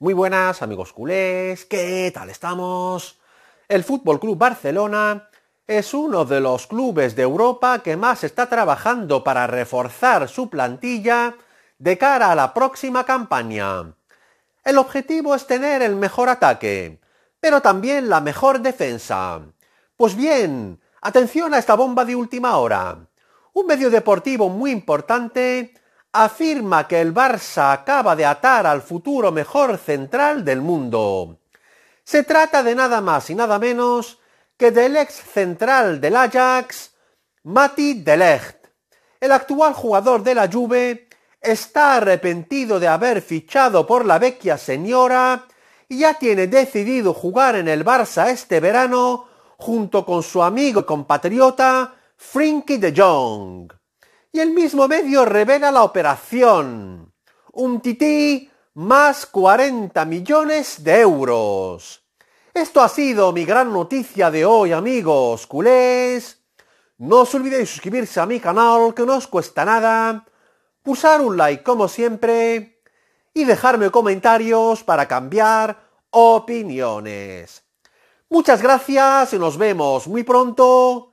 Muy buenas amigos culés, ¿qué tal estamos? El Fútbol Club Barcelona es uno de los clubes de Europa que más está trabajando para reforzar su plantilla de cara a la próxima campaña. El objetivo es tener el mejor ataque, pero también la mejor defensa. Pues bien, atención a esta bomba de última hora. Un medio deportivo muy importante afirma que el Barça acaba de atar al futuro mejor central del mundo. Se trata de nada más y nada menos que del ex central del Ajax, Mati Delecht. El actual jugador de la Juve está arrepentido de haber fichado por la vecchia señora y ya tiene decidido jugar en el Barça este verano junto con su amigo y compatriota Frinky de Jong y el mismo medio revela la operación. Un tití más 40 millones de euros. Esto ha sido mi gran noticia de hoy, amigos culés. No os olvidéis suscribirse a mi canal, que no os cuesta nada. Pulsar un like, como siempre. Y dejarme comentarios para cambiar opiniones. Muchas gracias y nos vemos muy pronto